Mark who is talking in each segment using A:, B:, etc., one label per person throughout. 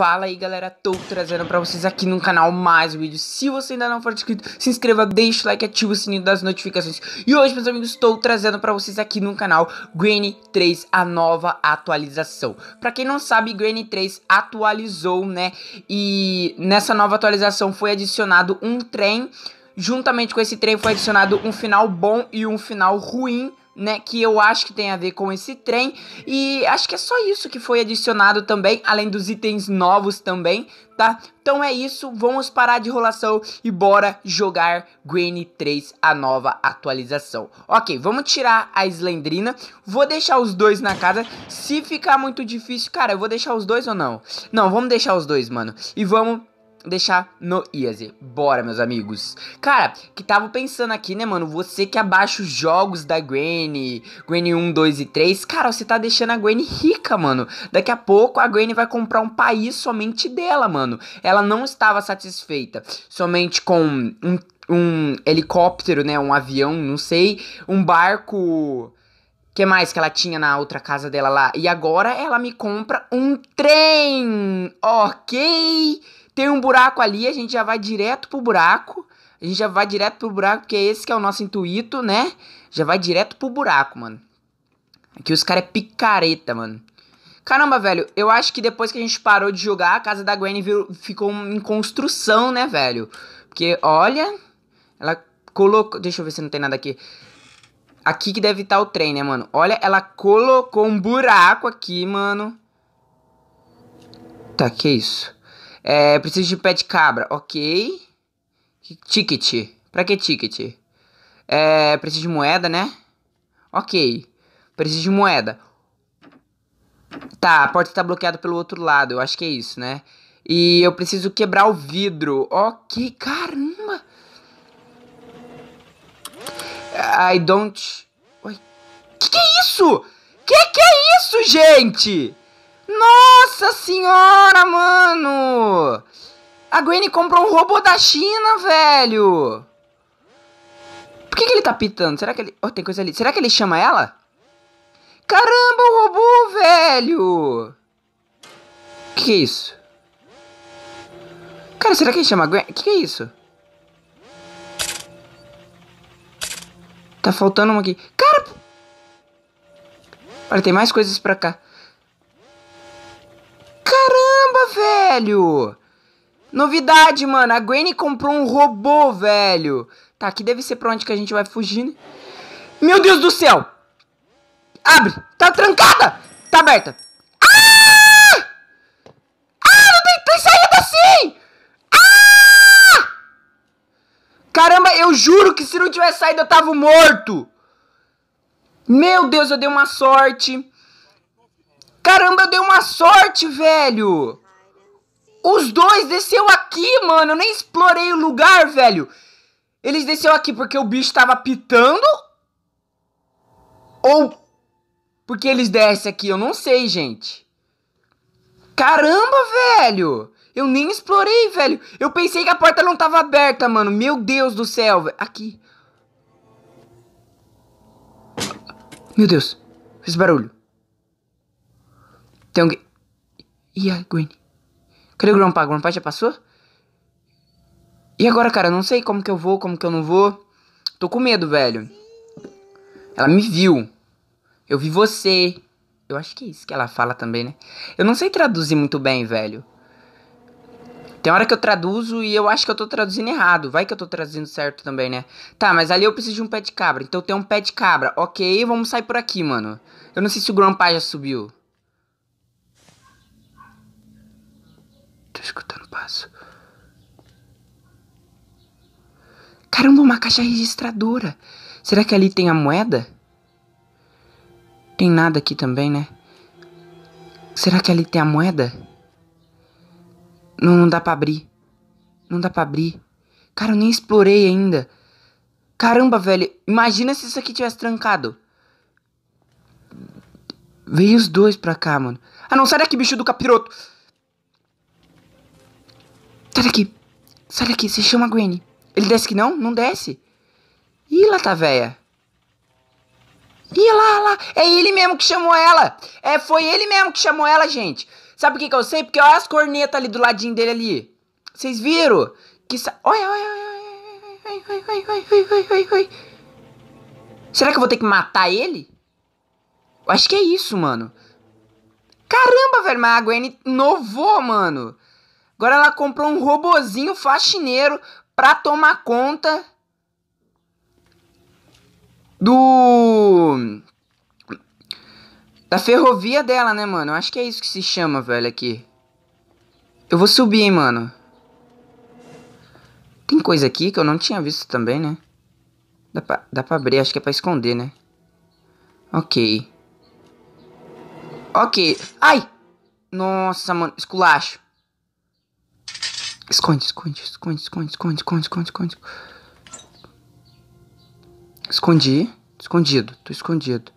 A: Fala aí galera, tô trazendo pra vocês aqui no canal mais um vídeo Se você ainda não for inscrito, se inscreva, deixa o like, ativa o sininho das notificações E hoje meus amigos, estou trazendo pra vocês aqui no canal Granny 3, a nova atualização Pra quem não sabe, Granny 3 atualizou, né E nessa nova atualização foi adicionado um trem Juntamente com esse trem foi adicionado um final bom e um final ruim né, que eu acho que tem a ver com esse trem. E acho que é só isso que foi adicionado também, além dos itens novos também, tá? Então é isso, vamos parar de enrolação e bora jogar Green 3, a nova atualização. Ok, vamos tirar a Slendrina, vou deixar os dois na casa, se ficar muito difícil, cara, eu vou deixar os dois ou não? Não, vamos deixar os dois, mano, e vamos deixar no Easy. Bora, meus amigos. Cara, que tava pensando aqui, né, mano? Você que abaixa os jogos da Granny, Granny 1, 2 e 3, cara, você tá deixando a Granny rica, mano. Daqui a pouco a Granny vai comprar um país somente dela, mano. Ela não estava satisfeita somente com um, um helicóptero, né, um avião, não sei, um barco que mais que ela tinha na outra casa dela lá? E agora ela me compra um trem, ok? Tem um buraco ali, a gente já vai direto pro buraco. A gente já vai direto pro buraco, porque é esse que é o nosso intuito, né? Já vai direto pro buraco, mano. Aqui os caras é picareta, mano. Caramba, velho, eu acho que depois que a gente parou de jogar, a casa da Gwen ficou em construção, né, velho? Porque, olha, ela colocou... Deixa eu ver se não tem nada aqui. Aqui que deve estar tá o trem, né, mano? Olha, ela colocou um buraco aqui, mano. Tá, que isso? É, preciso de pé de cabra, ok. Ticket. Pra que ticket? É, preciso de moeda, né? Ok. Preciso de moeda. Tá, a porta tá bloqueada pelo outro lado. Eu acho que é isso, né? E eu preciso quebrar o vidro. Ok, caramba. I don't... Oi. Que que é isso? Que que é isso, gente? Nossa senhora, mano! A Gwen comprou um robô da China, velho! Por que, que ele tá pitando? Será que ele... Oh, tem coisa ali. Será que ele chama ela? Caramba, o robô, velho! Que que é isso? Cara, será que ele chama Gwen? Que que é isso? Tá faltando uma aqui. Cara! Olha, tem mais coisas pra cá. Caramba, velho! Novidade, mano. A Granny comprou um robô, velho. Tá, aqui deve ser pra onde que a gente vai fugir, né? Meu Deus do céu! Abre! Tá trancada! Tá aberta! Ah! Ah, não tem, tem saída assim! Ah! Caramba, eu juro que se não tivesse saído, eu tava morto! Meu Deus, eu dei uma sorte. Caramba, eu dei uma sorte, velho! Os dois desceu aqui, mano. Eu nem explorei o lugar, velho. Eles desceu aqui porque o bicho tava pitando? Ou porque eles descem aqui? Eu não sei, gente. Caramba, velho. Eu nem explorei, velho. Eu pensei que a porta não tava aberta, mano. Meu Deus do céu, velho. Aqui. Meu Deus. Fez barulho. Tem alguém. E a Gwen? Cadê o Grandpa? O Grandpa já passou? E agora, cara, eu não sei como que eu vou, como que eu não vou. Tô com medo, velho. Ela me viu. Eu vi você. Eu acho que é isso que ela fala também, né? Eu não sei traduzir muito bem, velho. Tem hora que eu traduzo e eu acho que eu tô traduzindo errado. Vai que eu tô traduzindo certo também, né? Tá, mas ali eu preciso de um pé de cabra. Então tem um pé de cabra. Ok, vamos sair por aqui, mano. Eu não sei se o Grandpa já subiu. Estou escutando passo. Caramba, uma caixa registradora. Será que ali tem a moeda? Tem nada aqui também, né? Será que ali tem a moeda? Não, não dá pra abrir. Não dá pra abrir. Cara, eu nem explorei ainda. Caramba, velho. Imagina se isso aqui tivesse trancado. Veio os dois pra cá, mano. Ah, não, sai daqui, bicho do capiroto. Sai daqui! Sai daqui, se chama Granny. Ele desce que não? Não desce. Ih, lá tá véia. Ih, lá, lá. É ele mesmo que chamou ela. É, foi ele mesmo que chamou ela, gente. Sabe por que, que eu sei? Porque olha as cornetas ali do ladinho dele ali. Vocês viram? Que sa... Olha, olha, olha. Será que eu vou ter que matar ele? Eu acho que é isso, mano. Caramba, velho, mas a Gwen inovou, mano. Agora ela comprou um robozinho faxineiro para tomar conta do da ferrovia dela, né, mano? Eu acho que é isso que se chama, velho, aqui. Eu vou subir, hein, mano. Tem coisa aqui que eu não tinha visto também, né? Dá pra, dá pra abrir, acho que é pra esconder, né? Ok. Ok. Ai! Nossa, mano, esculacho. Esconde, esconde, esconde, esconde, esconde, esconde, esconde, esconde. Escondi. Escondido. Tô escondido.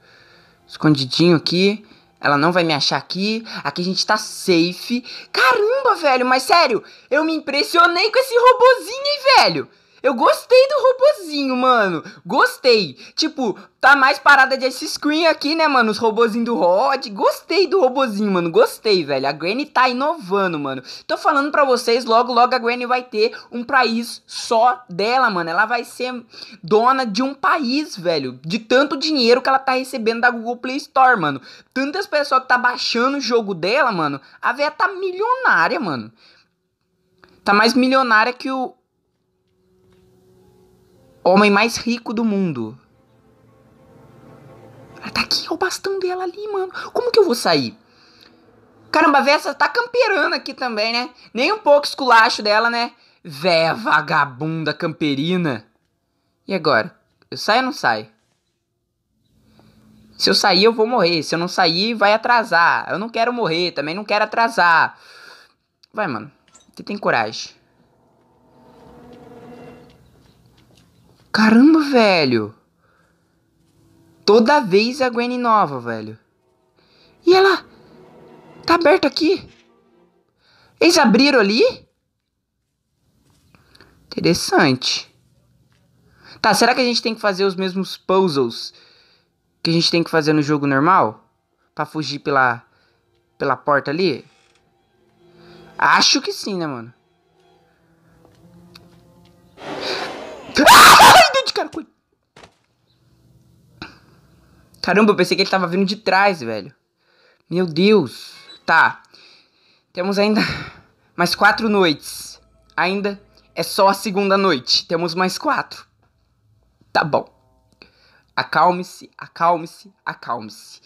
A: Escondidinho aqui. Ela não vai me achar aqui. Aqui a gente tá safe. Caramba, velho, mas sério, eu me impressionei com esse robozinho, hein, velho. Eu gostei do robozinho, mano. Gostei. Tipo, tá mais parada de screen aqui, né, mano? Os robozinhos do Rod. Gostei do robozinho, mano. Gostei, velho. A Granny tá inovando, mano. Tô falando pra vocês, logo, logo a Granny vai ter um país só dela, mano. Ela vai ser dona de um país, velho. De tanto dinheiro que ela tá recebendo da Google Play Store, mano. Tantas pessoas que tá baixando o jogo dela, mano. A véia tá milionária, mano. Tá mais milionária que o, homem mais rico do mundo. Ela tá aqui, ó, o bastão dela ali, mano. Como que eu vou sair? Caramba, a Vessa tá camperando aqui também, né? Nem um pouco esculacho dela, né? Vé, vagabunda camperina. E agora? Eu saio ou não saio? Se eu sair, eu vou morrer. Se eu não sair, vai atrasar. Eu não quero morrer, também não quero atrasar. Vai, mano. Você tem coragem. Caramba, velho. Toda vez a Gwen nova, velho. E ela tá aberta aqui. Eles abriram ali? Interessante. Tá, será que a gente tem que fazer os mesmos puzzles que a gente tem que fazer no jogo normal? Pra fugir pela, pela porta ali? Acho que sim, né, mano? Ah! cara? Caramba, eu pensei que ele tava vindo de trás, velho. Meu Deus. Tá. Temos ainda mais quatro noites. Ainda é só a segunda noite. Temos mais quatro. Tá bom. Acalme-se, acalme-se, acalme-se.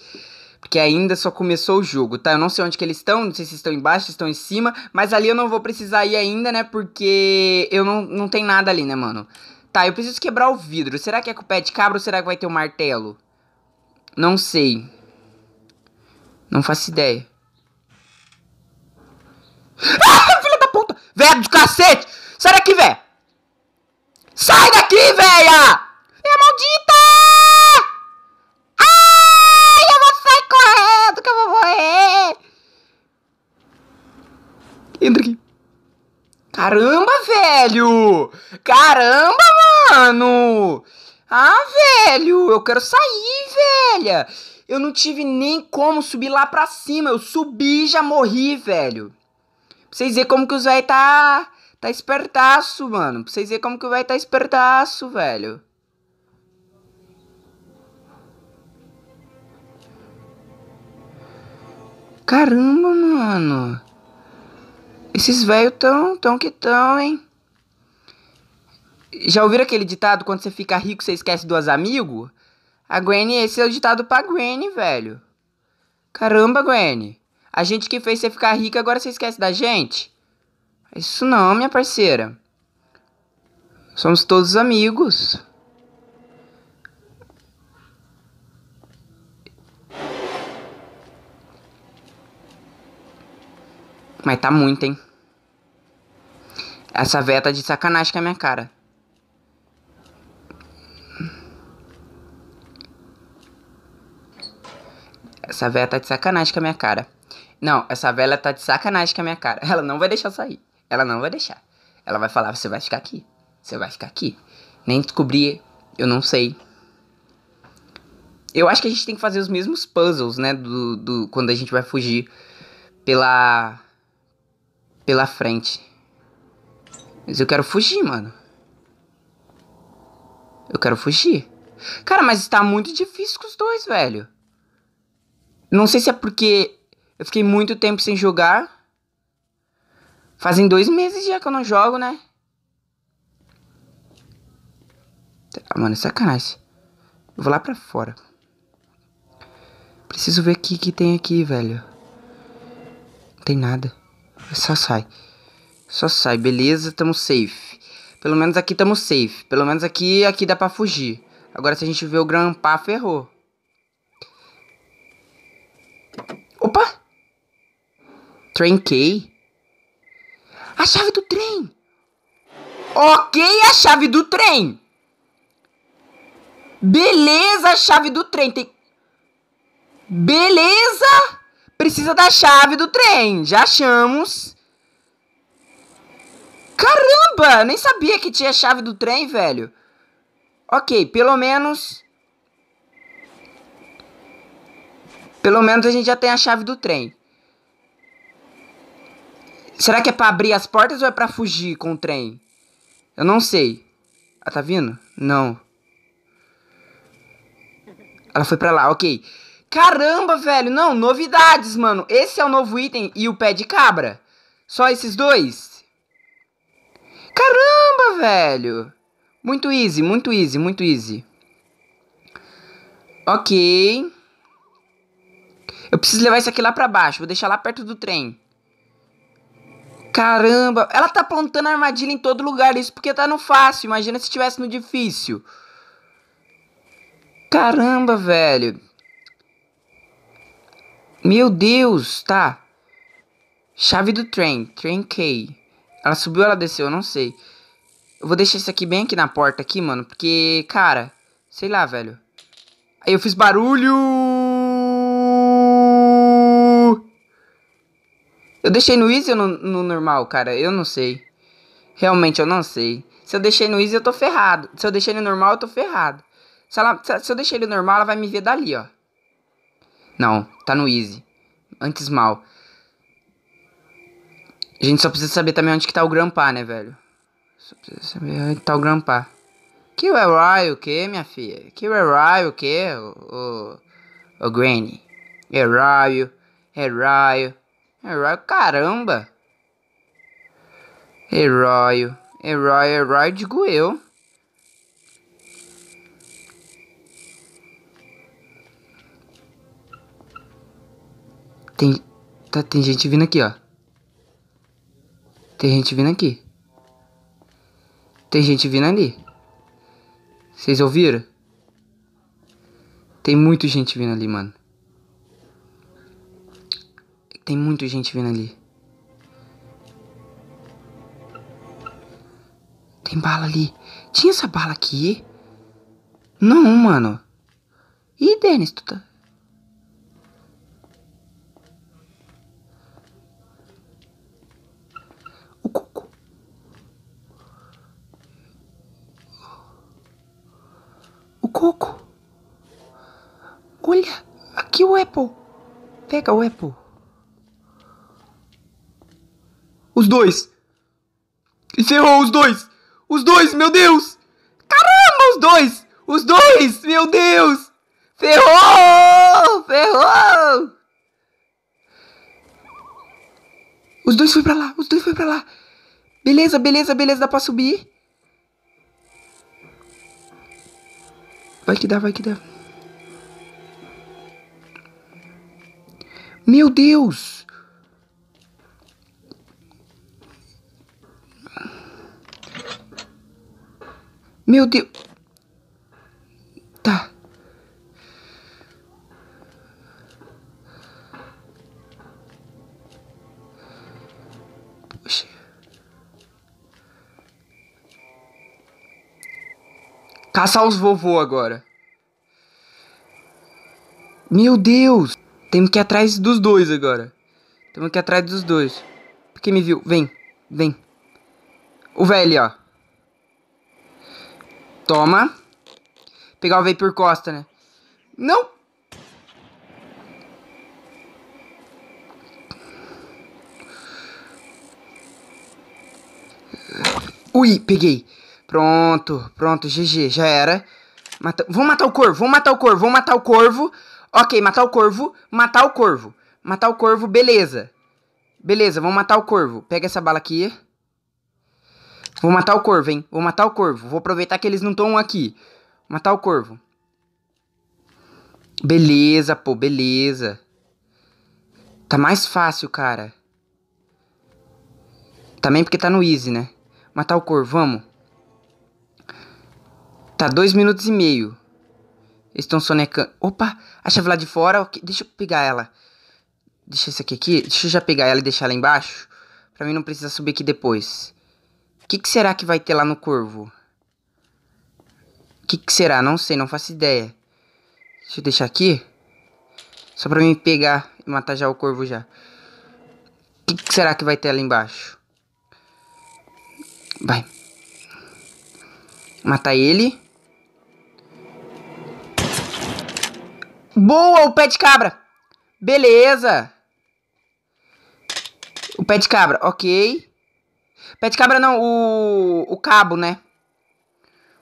A: Porque ainda só começou o jogo, tá? Eu não sei onde que eles estão, não sei se estão embaixo, se estão em cima. Mas ali eu não vou precisar ir ainda, né? Porque eu não, não tem nada ali, né, mano? Tá, eu preciso quebrar o vidro. Será que é com o pé de cabra ou será que vai ter um martelo? Não sei. Não faço ideia. Ah, filha da puta! Velho de cacete! Sai daqui, velho! Sai daqui, velha! É maldita! Ai, eu vou sair correndo que eu vou morrer! Entra aqui. Caramba, velho! Caramba, mano! Ah, velho, eu quero sair, velha! Eu não tive nem como subir lá pra cima. Eu subi e já morri, velho. Pra vocês verem como que os velho tá... Tá espertaço, mano. Pra vocês verem como que o velho tá espertaço, velho. Caramba, mano. Esses velhos tão, tão que tão, hein. Já ouviram aquele ditado quando você fica rico, você esquece duas amigos? A Gwen, esse é o ditado pra Gwen, velho. Caramba, Gwen. A gente que fez você ficar rica, agora você esquece da gente? Isso não, minha parceira. Somos todos amigos. Mas tá muito, hein? Essa veta tá de sacanagem com a minha cara. Essa velha tá de sacanagem com a minha cara. Não, essa velha tá de sacanagem com a minha cara. Ela não vai deixar eu sair. Ela não vai deixar. Ela vai falar, você vai ficar aqui. Você vai ficar aqui. Nem descobrir, eu não sei. Eu acho que a gente tem que fazer os mesmos puzzles, né? Do, do quando a gente vai fugir pela pela frente. Mas eu quero fugir, mano. Eu quero fugir. Cara, mas tá muito difícil com os dois, velho. Não sei se é porque eu fiquei muito tempo sem jogar. Fazem dois meses já que eu não jogo, né? Ah, mano, é sacanagem. Eu vou lá pra fora. Preciso ver o que, que tem aqui, velho. Não tem nada. Só sai. Só sai, beleza, tamo safe. Pelo menos aqui tamo safe. Pelo menos aqui, aqui dá pra fugir. Agora se a gente ver o Grandpa, ferrou. Opa! Tranquei. A chave do trem! Ok, a chave do trem! Beleza, a chave do trem. Tem... Beleza! Precisa da chave do trem. Já achamos. Caramba! Nem sabia que tinha chave do trem, velho. Ok, pelo menos Pelo menos a gente já tem a chave do trem. Será que é pra abrir as portas ou é pra fugir com o trem? Eu não sei. Ah, tá vindo? Não. Ela foi pra lá, ok. Caramba, velho. Não, novidades, mano. Esse é o novo item e o pé de cabra. Só esses dois. Caramba, velho. Muito easy, muito easy, muito easy. Ok. Eu preciso levar isso aqui lá pra baixo. Vou deixar lá perto do trem. Caramba, ela tá plantando armadilha em todo lugar. Isso porque tá no fácil. Imagina se estivesse no difícil. Caramba, velho. Meu Deus, tá. Chave do trem, trem K. Ela subiu, ela desceu, eu não sei. Eu vou deixar isso aqui bem aqui na porta aqui, mano, porque, cara, sei lá, velho. Aí eu fiz barulho. Eu deixei no easy ou no, no, normal, cara? Eu não sei. Realmente, eu não sei. Se eu deixei no easy, eu tô ferrado. Se eu deixei no normal, eu tô ferrado. Se, ela, se eu deixei no normal, ela vai me ver dali, ó. Não, tá no easy. Antes mal. A gente só precisa saber também onde que tá o Grampa, né, velho? Só precisa saber onde tá o Grampa. Que o Rai o que, minha filha? Que o Rai o que, o, o, o Granny? É raio, é raio. Herói, é caramba! Herói, herói, herói, digo eu. Tem, tá, tem gente vindo aqui, ó. Tem gente vindo aqui. Tem gente vindo ali. Vocês ouviram? Tem muita gente vindo ali, mano. Tem muita gente vindo ali. Tem bala ali. Tinha essa bala aqui? Não, mano. Ih, Denis, tu tá... O cuco. O coco. Olha, aqui o Apple. Pega o Apple. Os dois. Encerrou os dois. Os dois, meu Deus. Caramba, os dois. Os dois, meu Deus. Ferrou! Ferrou! Os dois foi pra lá, os dois foi pra lá. Beleza, beleza, beleza, dá pra subir. Vai que dá, vai que dá. Meu Deus! Meu Deus. Tá. Poxa. Caçar os vovô agora. Meu Deus. Temos que ir atrás dos dois agora. Temos que ir atrás dos dois. Porque me viu. Vem. Vem. O velho, ó. Toma. Pegar o Vapor Costa, né? Não! Ui, peguei. Pronto, pronto, GG, já era. Mata... Vamos matar o corvo, vamos matar o corvo, vamos matar o corvo. Ok, matar o corvo, matar o corvo. Matar o corvo, beleza. Beleza, vamos matar o corvo. Pega essa bala aqui. Vou matar o corvo, hein? Vou matar o corvo. Vou aproveitar que eles não estão aqui. Vou matar o corvo. Beleza, pô, beleza. Tá mais fácil, cara. Também porque tá no easy, né? Matar o corvo, vamos. Tá dois minutos e meio. Eles estão sonecando. Opa, a chave lá de fora. Okay. Deixa eu pegar ela. Deixa isso aqui aqui. Deixa eu já pegar ela e deixar ela embaixo. Pra mim não precisar subir aqui depois. O que, que, será que vai ter lá no corvo? O que, que, será? Não sei, não faço ideia. Deixa eu deixar aqui. Só pra mim pegar e matar já o corvo já. O que, que será que vai ter lá embaixo? Vai. Matar ele. Boa, o pé de cabra. Beleza. O pé de cabra, ok. Pé de cabra não, o, o cabo, né?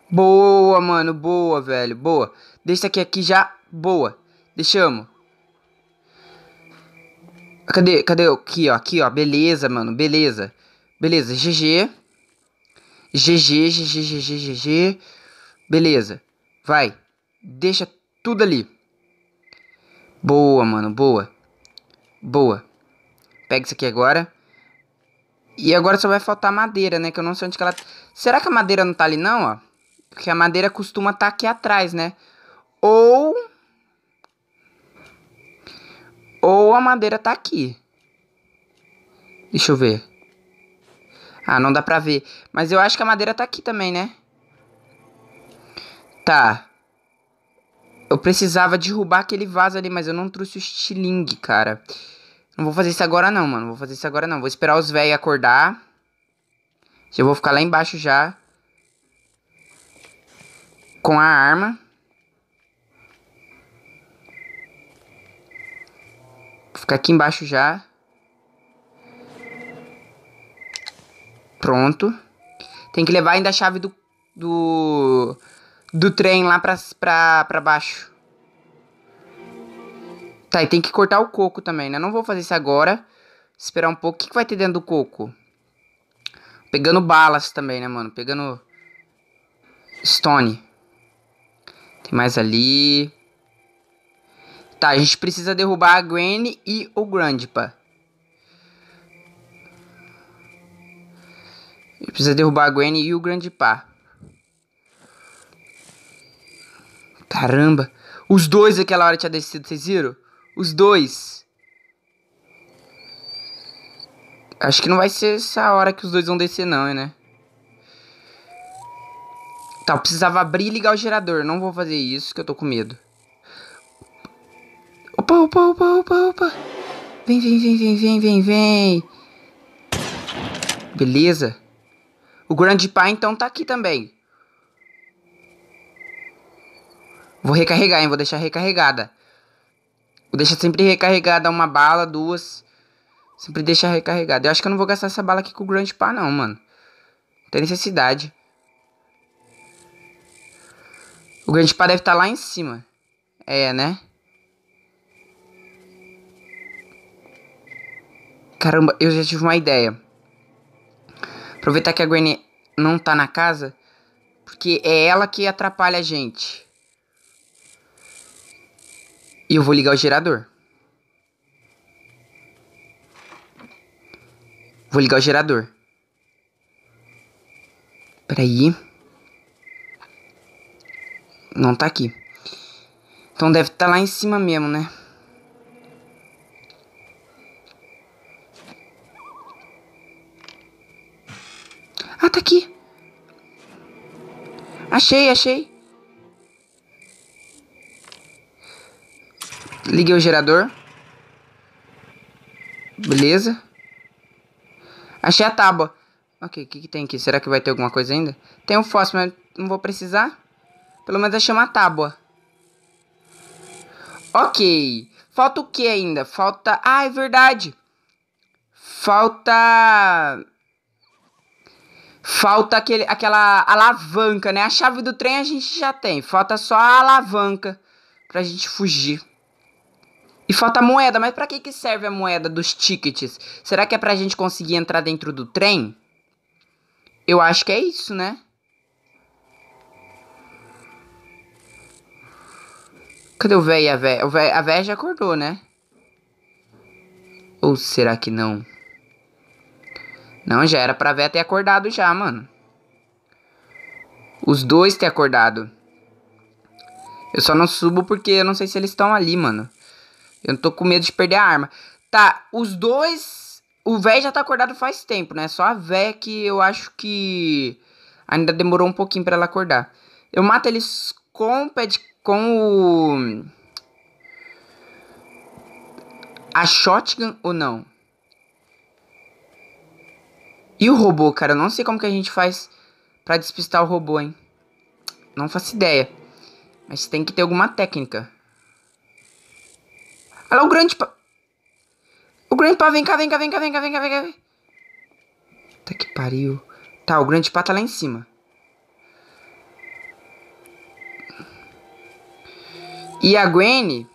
A: Boa, mano, boa, velho, boa. Deixa aqui, aqui já, boa. Deixamos. Cadê, cadê? Aqui, ó, aqui, ó, beleza, mano, beleza. Beleza, GG. GG, GG, GG, GG. Beleza, vai. Deixa tudo ali. Boa, mano, boa. Boa. Pega isso aqui agora. E agora só vai faltar madeira, né? Que eu não sei onde que ela... Tá. Será que a madeira não tá ali não, ó? Porque a madeira costuma estar tá aqui atrás, né? Ou... Ou a madeira tá aqui. Deixa eu ver. Ah, não dá pra ver. Mas eu acho que a madeira tá aqui também, né? Tá. Eu precisava derrubar aquele vaso ali, mas eu não trouxe o estilingue, cara. Cara. Não vou fazer isso agora não, mano. Vou fazer isso agora não. Vou esperar os velhos acordar. Eu vou ficar lá embaixo já. Com a arma. Vou ficar aqui embaixo já. Pronto. Tem que levar ainda a chave do... Do... Do trem lá pra, pra, pra baixo. Tá, e tem que cortar o coco também, né? Não vou fazer isso agora. Esperar um pouco. O que, que vai ter dentro do coco? Pegando balas também, né, mano? Pegando... Stone. Tem mais ali. Tá, a gente precisa derrubar a Gwen e o Grandpa. A gente precisa derrubar a Gwen e o Grandpa. Caramba. Os dois aquela hora tinha descido, vocês viram? Os dois. Acho que não vai ser essa hora que os dois vão descer, não, né? Tá, eu precisava abrir e ligar o gerador. Não vou fazer isso, que eu tô com medo. Opa, opa, opa, opa, opa. Vem, vem, vem, vem, vem, vem, vem. Beleza. O Grandpa, então, tá aqui também. Vou recarregar, hein? Vou deixar recarregada. Tipo, deixa sempre recarregada uma bala, duas. Sempre deixa recarregada. Eu acho que eu não vou gastar essa bala aqui com o Grand pá não, mano. Não tem necessidade. O Grand pá deve estar tá lá em cima. É, né? Caramba, eu já tive uma ideia. Aproveitar que a Gwen não tá na casa. Porque é ela que atrapalha a gente. E eu vou ligar o gerador. Vou ligar o gerador. Peraí. Não tá aqui. Então deve estar tá lá em cima mesmo, né? Ah, tá aqui. Achei, achei. Liguei o gerador. Beleza. Achei a tábua. Ok, o que, que, tem aqui? Será que vai ter alguma coisa ainda? Tem um fósforo, mas não vou precisar. Pelo menos achei uma tábua. Ok. Falta o que ainda? Falta... Ah, é verdade. Falta... Falta aquele, aquela alavanca, né? A chave do trem a gente já tem. Falta só a alavanca pra gente fugir. E falta moeda, mas para que, que serve a moeda dos tickets? Será que é pra gente conseguir entrar dentro do trem? Eu acho que é isso, né? Cadê o véio e a véia? A véia já acordou, né? Ou será que não? Não, já era pra véia ter acordado já, mano. Os dois ter acordado. Eu só não subo porque eu não sei se eles estão ali, mano. Eu não tô com medo de perder a arma. Tá, os dois. O véio já tá acordado faz tempo, né? Só a véia que eu acho que. Ainda demorou um pouquinho para ela acordar. Eu mato eles com o pad. Com o. A shotgun ou não? E o robô, cara? Eu não sei como que a gente faz para despistar o robô, hein? Não faço ideia. Mas tem que ter alguma técnica. Olha o grande pá. O grande pá, vem cá, vem cá, vem cá, vem cá, vem cá, vem cá. Tá que pariu. Tá, o grande pá tá lá em cima. E a Gwen.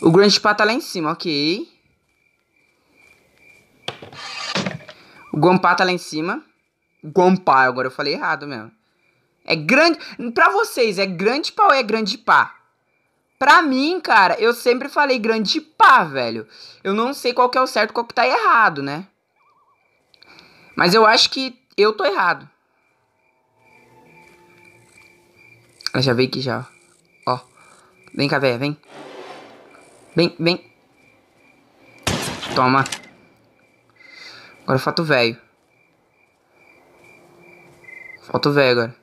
A: O grande pá tá lá em cima, ok. O Gompá tá lá em cima. Gompá, agora eu falei errado mesmo. É grande. Pra vocês, é grande pau ou é grande pá? Pra mim, cara, eu sempre falei grande pá, velho. Eu não sei qual que é o certo, qual que tá errado, né? Mas eu acho que eu tô errado. Ela já veio aqui já, ó. Vem cá, velho, vem. Vem, vem. Toma. Agora falta o velho. Falta o velho agora.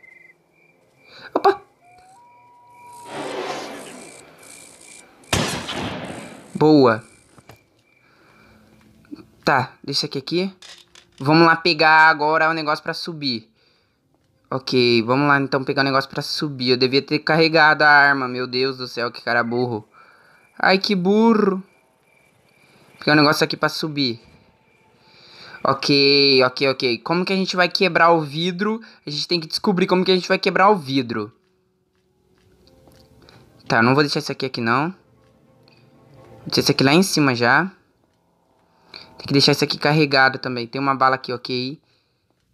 A: Boa. Tá, deixa aqui aqui. Vamos lá pegar agora o negócio pra subir. Ok, vamos lá então pegar o negócio pra subir. Eu devia ter carregado a arma. Meu Deus do céu, que cara burro. Ai, que burro. Pegar o negócio aqui pra subir. Ok, ok, ok. Como que a gente vai quebrar o vidro? A gente tem que descobrir como que a gente vai quebrar o vidro. Tá, não vou deixar isso aqui aqui não. Deixa isso aqui lá em cima já. Tem que deixar isso aqui carregado também. Tem uma bala aqui, ok.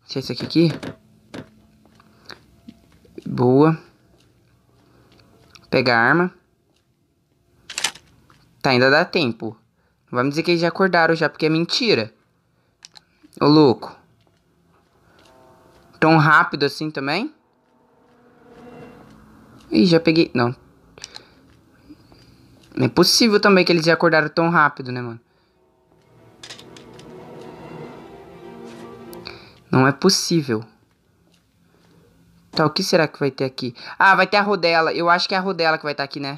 A: Deixa isso aqui aqui. Boa. Pega a arma. Tá, ainda dá tempo. Não vai me dizer que eles já acordaram já, porque é mentira. Ô, louco. Tão rápido assim também? Ih, já peguei... Não, não é possível também que eles acordaram tão rápido, né, mano? Não é possível. Tá, o que será que vai ter aqui? Ah, vai ter a rodela. Eu acho que é a rodela que vai estar tá aqui, né?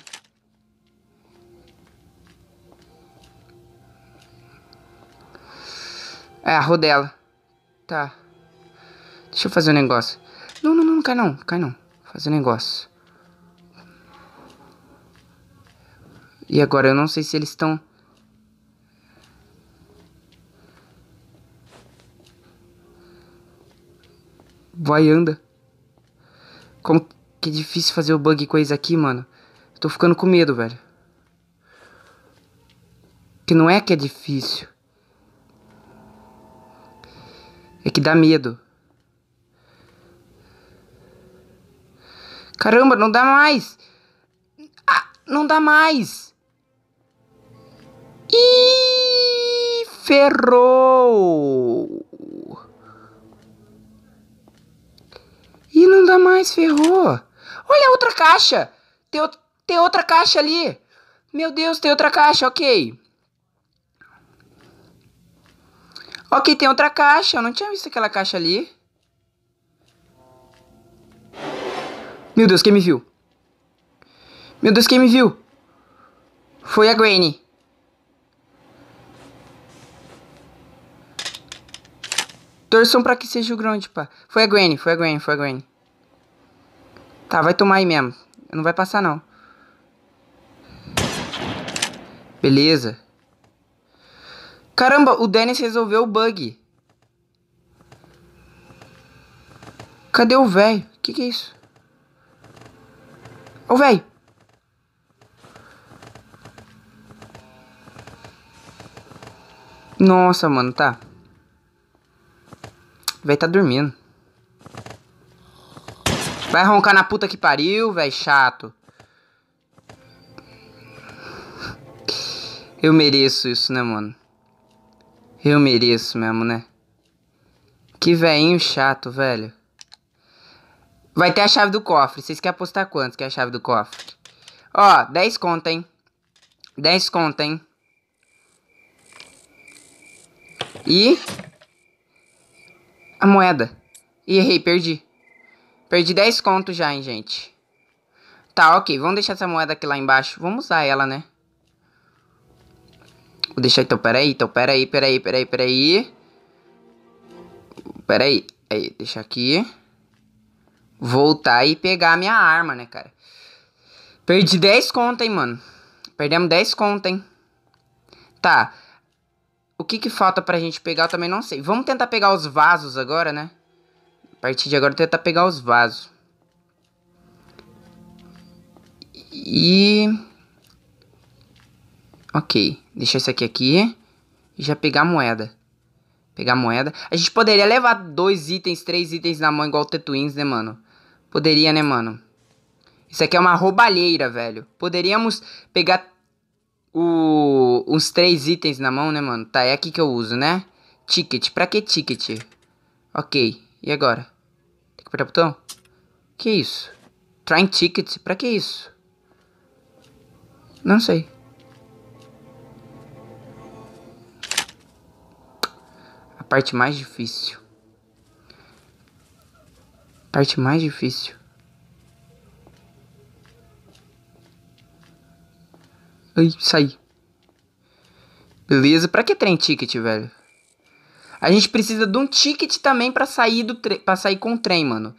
A: É, a rodela. Tá. Deixa eu fazer um negócio. Não, não, não, não cai não. Cai não. Fazer um negócio. E agora eu não sei se eles estão... Vai, anda. Como que é difícil fazer o bug com eles aqui, mano. tô ficando com medo, velho. Que não é que é difícil. É que dá medo. Caramba, não dá mais! Ah, não dá mais! E ferrou! E não dá mais, ferrou. Olha a outra caixa! Tem, tem outra caixa ali! Meu Deus, tem outra caixa, ok. Ok, tem outra caixa. Eu não tinha visto aquela caixa ali. Meu Deus, quem me viu? Meu Deus, quem me viu? Foi a Granny. Torçam para que seja o Grande, pá. Foi a Granny, foi a Granny, foi a Granny. Tá, vai tomar aí mesmo. Não vai passar, não. Beleza. Caramba, o Dennis resolveu o bug. Cadê o velho? Que que é isso? Ô, velho! Nossa, mano, tá velho tá dormindo. Vai roncar na puta que pariu, velho chato. Eu mereço isso, né, mano? Eu mereço mesmo, né? Que velhinho chato, velho. Vai ter a chave do cofre. Vocês querem apostar quanto que é a chave do cofre? Ó, 10 conta, hein? 10 conta, hein? E a moeda. E errei, perdi. Perdi 10 contos já, hein, gente. Tá, ok. Vamos deixar essa moeda aqui lá embaixo. Vamos usar ela, né? Vou deixar então, peraí, então, peraí, peraí, peraí, peraí. Peraí, aí, deixa aqui. Voltar e pegar a minha arma, né, cara? Perdi 10 conto, hein, mano. Perdemos 10 conto, hein. Tá, o que que falta pra gente pegar, eu também não sei. Vamos tentar pegar os vasos agora, né? A partir de agora, tentar pegar os vasos. E... Ok, deixa isso aqui aqui. E já pegar a moeda. Pegar a moeda. A gente poderia levar dois itens, três itens na mão, igual o Tetuins, né, mano? Poderia, né, mano? Isso aqui é uma roubalheira, velho. Poderíamos pegar o, uns três itens na mão, né, mano? Tá, é aqui que eu uso, né? Ticket. Pra que ticket? Ok. E agora? Tem que apertar o botão? Que isso? Trying ticket? Pra que isso? Não sei. A parte mais difícil. Parte mais difícil. Ai, saí. Beleza? Pra que trem ticket, velho? A gente precisa de um ticket também pra sair, do tre pra sair com o trem, mano.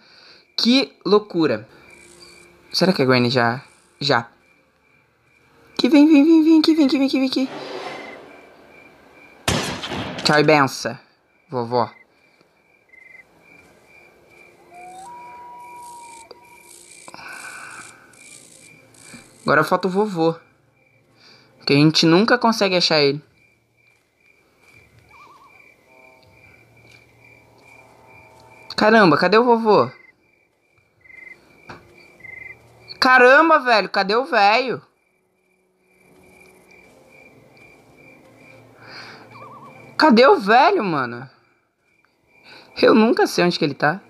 A: Que loucura. Será que a Granny já... Já. Que vem, vem, vem, vem, que vem, que vem, que vem, que... Tchau e benção, vovó. Agora falta o vovô. Que a gente nunca consegue achar ele. Caramba, cadê o vovô? Caramba, velho, cadê o velho? Cadê o velho, mano? Eu nunca sei onde que ele tá.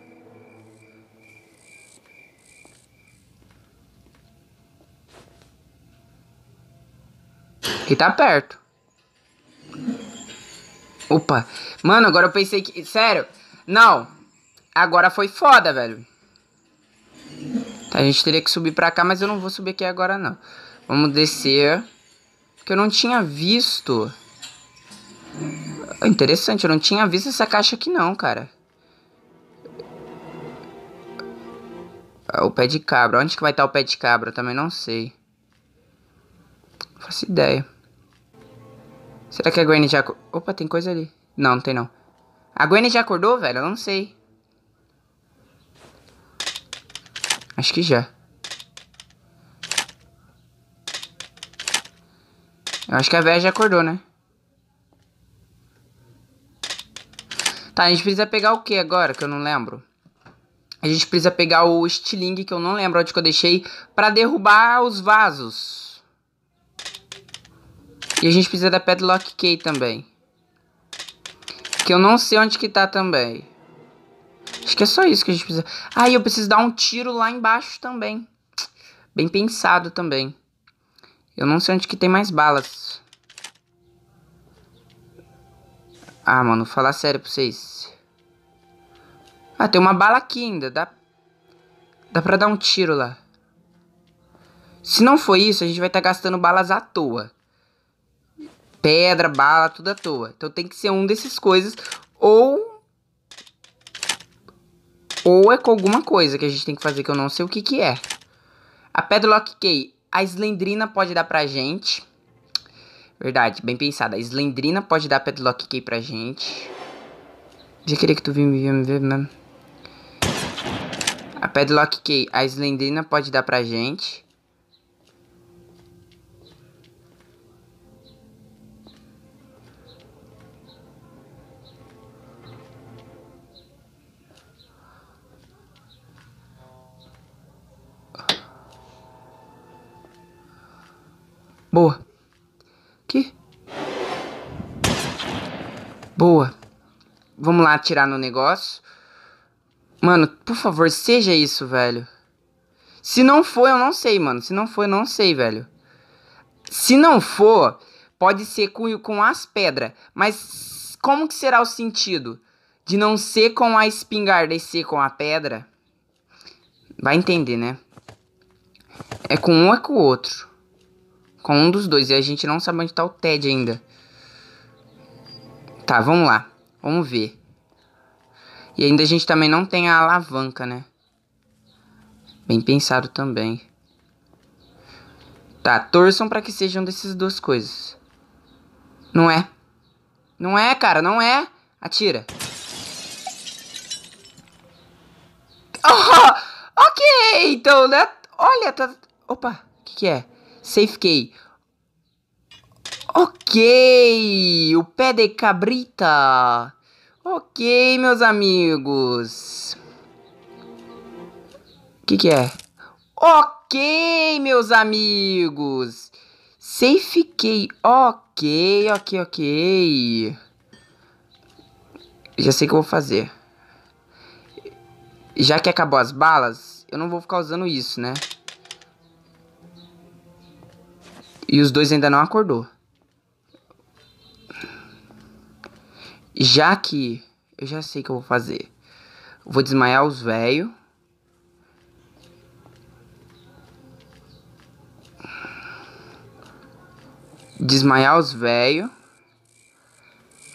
A: E tá perto. Opa. Mano, agora eu pensei que... Sério. Não. Agora foi foda, velho. A gente teria que subir pra cá, mas eu não vou subir aqui agora, não. Vamos descer. Porque eu não tinha visto. Interessante, eu não tinha visto essa caixa aqui não, cara. É o pé de cabra. Onde que vai estar o pé de cabra? Eu também não sei. Não faço ideia. Será que a Gwen já... Opa, tem coisa ali. Não, não tem não. A Gwen já acordou, velho? Eu não sei. Acho que já. Eu acho que a velha já acordou, né? Tá, a gente precisa pegar o que agora, que eu não lembro? A gente precisa pegar o estilingue, que eu não lembro onde que eu deixei, pra derrubar os vasos. E a gente precisa da Padlock Key também. Que eu não sei onde que tá também. Acho que é só isso que a gente precisa. Ah, e eu preciso dar um tiro lá embaixo também. Bem pensado também. Eu não sei onde que tem mais balas. Ah, mano, vou falar sério pra vocês. Ah, tem uma bala aqui ainda. Dá, dá pra dar um tiro lá. Se não for isso, a gente vai estar tá gastando balas à toa pedra, bala, tudo à toa. Então tem que ser um desses coisas ou ou é com alguma coisa que a gente tem que fazer que eu não sei o que que é. A Pedlock Key, a Slendrina pode dar pra gente. Verdade, bem pensada. A Slendrina pode dar Pedlock Key pra gente. Já queria que tu vinha me ver, me ver mesmo. A Pedlock Key, a Slendrina pode dar pra gente. Boa. que Boa. Vamos lá atirar no negócio. Mano, por favor, seja isso, velho. Se não for, eu não sei, mano. Se não for, eu não sei, velho. Se não for, pode ser com, com as pedras. Mas como que será o sentido de não ser com a espingarda e ser com a pedra? Vai entender, né? É com um é com o outro com um dos dois. E a gente não sabe onde tá o Ted ainda. Tá, vamos lá. Vamos ver. E ainda a gente também não tem a alavanca, né? Bem pensado também. Tá, torçam para que sejam dessas duas coisas. Não é. Não é, cara, não é. Atira. Oh, ok, então, né? Olha, tá... Opa, o que, que é? Safekey. Ok, o pé de cabrita. Ok, meus amigos. O que, que é? Ok, meus amigos. Safekey. Ok, ok, ok. Já sei o que eu vou fazer. Já que acabou as balas, eu não vou ficar usando isso, né? E os dois ainda não acordou. Já que eu já sei o que eu vou fazer. Vou desmaiar os velhos. Desmaiar os velhos.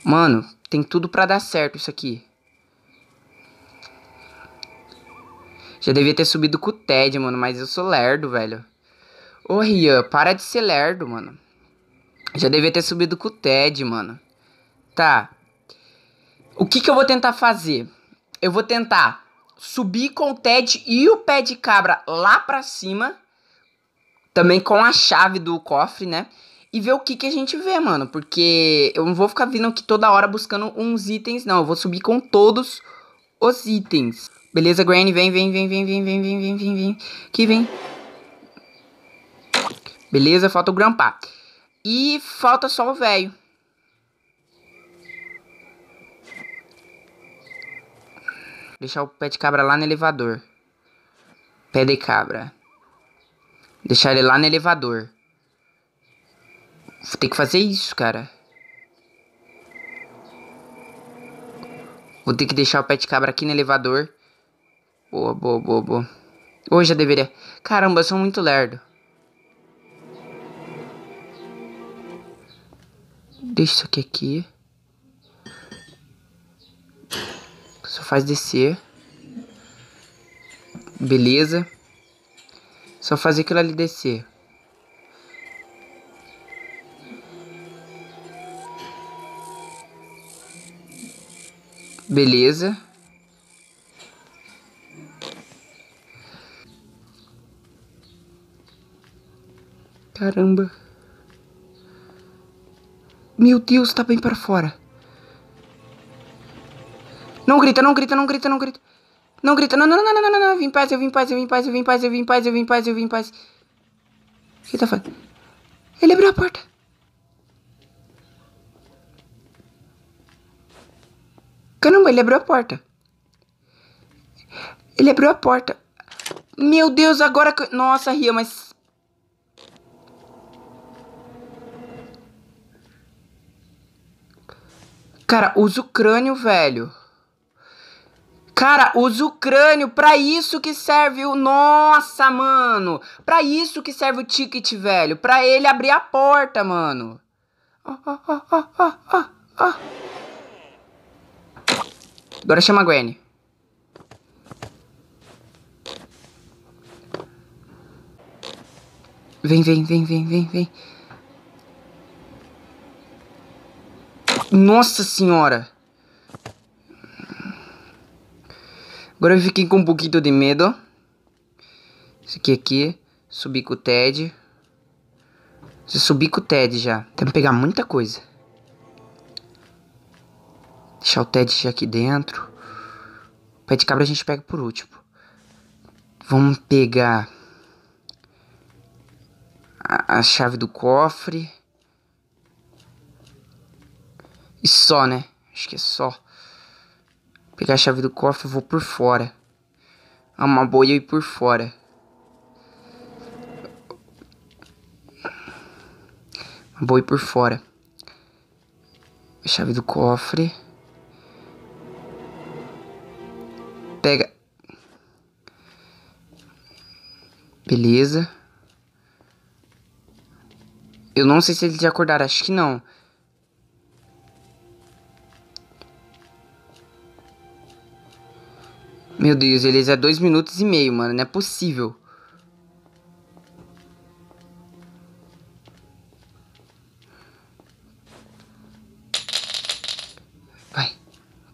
A: Mano, tem tudo para dar certo isso aqui. Já devia ter subido com o Ted, mano, mas eu sou lerdo, velho. Ô Rian, para de ser lerdo, mano. Já devia ter subido com o Ted, mano. Tá. O que que eu vou tentar fazer? Eu vou tentar subir com o Ted e o pé de cabra lá pra cima. Também com a chave do cofre, né? E ver o que que a gente vê, mano. Porque eu não vou ficar vindo aqui toda hora buscando uns itens, não. Eu vou subir com todos os itens. Beleza, Granny? Vem, vem, vem, vem, vem, vem, vem, vem, vem, vem. Que vem. Beleza? Falta o grampar. E falta só o velho. Deixar o pé de cabra lá no elevador. Pé de cabra. Deixar ele lá no elevador. Vou ter que fazer isso, cara. Vou ter que deixar o pé de cabra aqui no elevador. Boa, boa, boa, boa. Hoje eu deveria... Caramba, eu sou muito lerdo. Deixa isso aqui aqui. Só faz descer. Beleza. Só fazer aquilo ali descer. Beleza. Caramba. Meu Deus, tá bem para fora. Não grita, não grita, não grita, não grita. Não grita, não, não, não, não, não, não, não. Eu vim em paz, eu vim em paz, eu vim em paz, eu vim em paz, eu vim em paz, eu vim em paz, eu vim em paz. O que tá fazendo? Ele abriu a porta. Caramba, ele abriu a porta. Ele abriu a porta. Meu Deus, agora que... Nossa, Ria, mas Cara, usa o crânio, velho. Cara, usa o crânio, pra isso que serve o... Nossa, mano! Pra isso que serve o ticket, velho. Pra ele abrir a porta, mano. Oh, oh, oh, oh Agora chama a Gwen. Vem, vem, vem, vem, vem, vem. Nossa senhora! Agora eu fiquei com um pouquinho de medo. Isso aqui é aqui. Subir com o Ted. Já subi com o Ted já. Tem que pegar muita coisa. Deixar o Ted aqui dentro. O pé de cabra a gente pega por último. Vamos pegar a, a chave do cofre. E só, né? Acho que é só. pegar a chave do cofre e vou por fora. É uma boia e por fora. Uma ir por fora. A chave do cofre. Pega. Beleza. Eu não sei se eles acordaram, acho que não. Meu Deus, eles é dois minutos e meio, mano. Não é possível. Vai.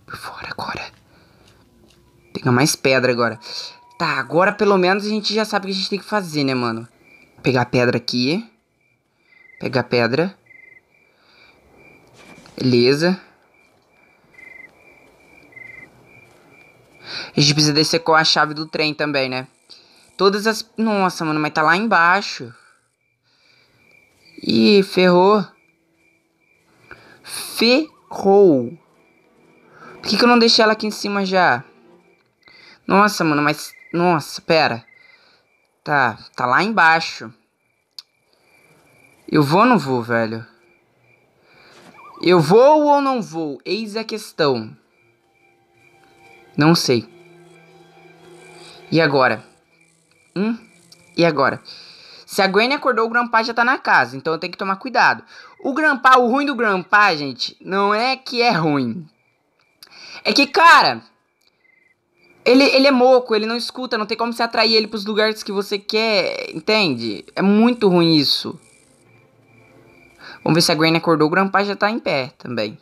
A: Por fora agora. Pegar mais pedra agora. Tá, agora pelo menos a gente já sabe o que a gente tem que fazer, né, mano? Pegar pedra aqui. Pegar pedra. Beleza. A gente precisa descer com a chave do trem também, né? Todas as. Nossa, mano, mas tá lá embaixo. Ih, ferrou. Ferrou. Por que, que eu não deixei ela aqui em cima já? Nossa, mano, mas. Nossa, pera. Tá, tá lá embaixo. Eu vou ou não vou, velho? Eu vou ou não vou? Eis a questão. Não sei. E agora? Hum? E agora? Se a Gwen acordou, o Grandpa já tá na casa, então eu tenho que tomar cuidado. O Grandpa, o ruim do Grandpa, gente, não é que é ruim. É que, cara, ele, ele é moco, ele não escuta, não tem como se atrair ele pros lugares que você quer, entende? É muito ruim isso. Vamos ver se a Gwen acordou, o Grandpa já tá em pé também.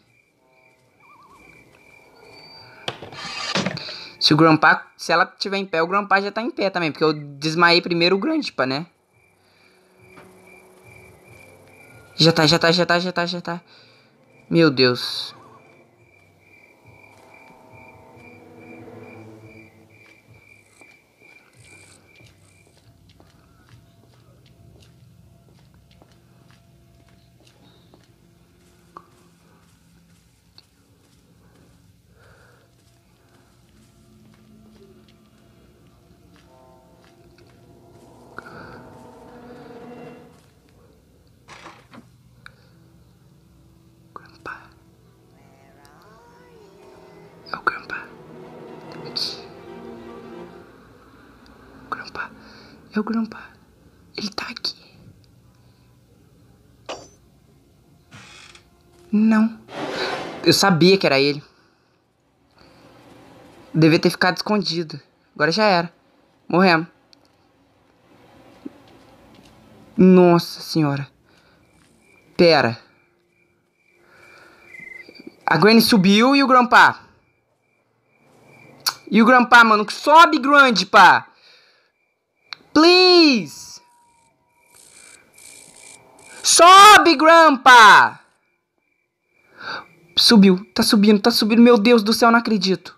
A: Se o Grandpa, se ela tiver em pé, o Grandpa já tá em pé também, porque eu desmaiei primeiro o Grandpa, né? Já tá, já tá, já tá, já tá, já tá. Meu Deus. grampar. Ele tá aqui. Não. Eu sabia que era ele. Devia ter ficado escondido. Agora já era. Morremos. Nossa senhora. Pera. A Granny subiu e o Grandpa. E o Grandpa, mano, que sobe grande, pá. Please! Sobe, Grampa! Subiu, tá subindo, tá subindo. Meu Deus do céu, não acredito.